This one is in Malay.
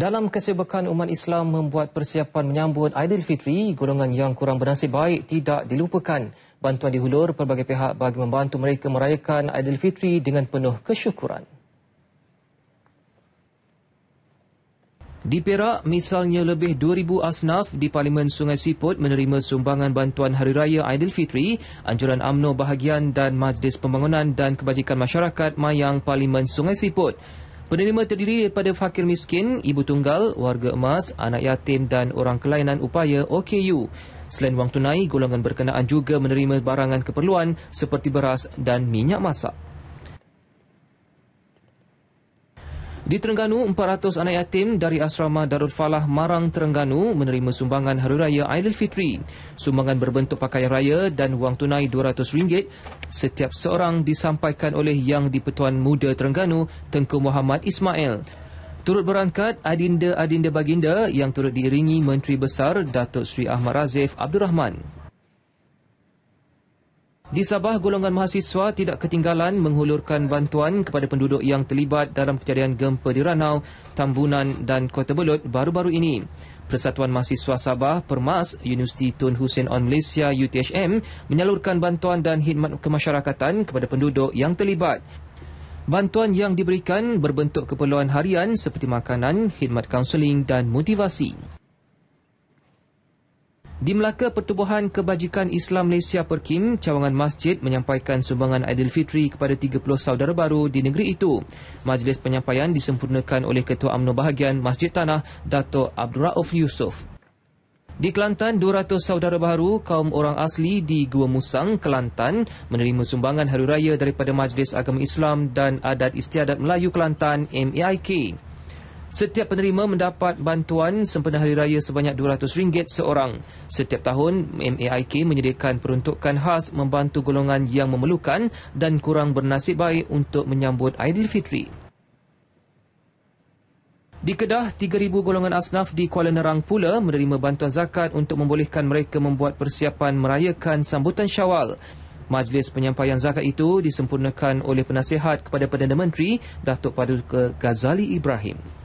Dalam kesibukan umat Islam membuat persiapan menyambut Aidilfitri, golongan yang kurang bernasib baik tidak dilupakan. Bantuan dihulur pelbagai pihak bagi membantu mereka merayakan Aidilfitri dengan penuh kesyukuran. Di Perak, misalnya lebih 2,000 asnaf di Parlimen Sungai Siput menerima sumbangan bantuan Hari Raya Aidilfitri, Anjuran Amno Bahagian dan Majlis Pembangunan dan Kebajikan Masyarakat Mayang Parlimen Sungai Siput. Penerima terdiri daripada fakir miskin, ibu tunggal, warga emas, anak yatim dan orang kelainan upaya OKU. Selain wang tunai, golongan berkenaan juga menerima barangan keperluan seperti beras dan minyak masak. Di Terengganu, 400 anak yatim dari asrama Darul Falah Marang Terengganu menerima sumbangan Hari Raya Aidilfitri. Sumbangan berbentuk pakaian raya dan wang tunai RM200 setiap seorang disampaikan oleh Yang di-Pertuan Muda Terengganu Tengku Muhammad Ismail. Turut berangkat Adinda Adinda Baginda yang turut diiringi Menteri Besar Datuk Sri Ahmad Razif Abdul Rahman. Di Sabah, golongan mahasiswa tidak ketinggalan menghulurkan bantuan kepada penduduk yang terlibat dalam kejadian gempa di Ranau, Tambunan dan Kota Belud baru-baru ini. Persatuan Mahasiswa Sabah, Permas, Universiti Tun Hussein on Malaysia, UTHM, menyalurkan bantuan dan khidmat kemasyarakatan kepada penduduk yang terlibat. Bantuan yang diberikan berbentuk keperluan harian seperti makanan, khidmat kaunseling dan motivasi. Di Melaka, Pertubuhan Kebajikan Islam Malaysia Perkim, Cawangan Masjid menyampaikan sumbangan Aidilfitri kepada 30 saudara baru di negeri itu. Majlis penyampaian disempurnakan oleh Ketua UMNO Bahagian Masjid Tanah, Dato' Abdul Rauf Yusof. Di Kelantan, 200 saudara baru kaum orang asli di Gua Musang, Kelantan menerima sumbangan Hari Raya daripada Majlis Agama Islam dan Adat Istiadat Melayu Kelantan, MAIK. Setiap penerima mendapat bantuan sempena hari raya sebanyak RM200 seorang. Setiap tahun, MAIK menyediakan peruntukan khas membantu golongan yang memerlukan dan kurang bernasib baik untuk menyambut Aidilfitri. Di Kedah, 3,000 golongan asnaf di Kuala Nerang pula menerima bantuan zakat untuk membolehkan mereka membuat persiapan merayakan sambutan syawal. Majlis penyampaian zakat itu disempurnakan oleh penasihat kepada Perdana Menteri, Datuk Paduka Ghazali Ibrahim.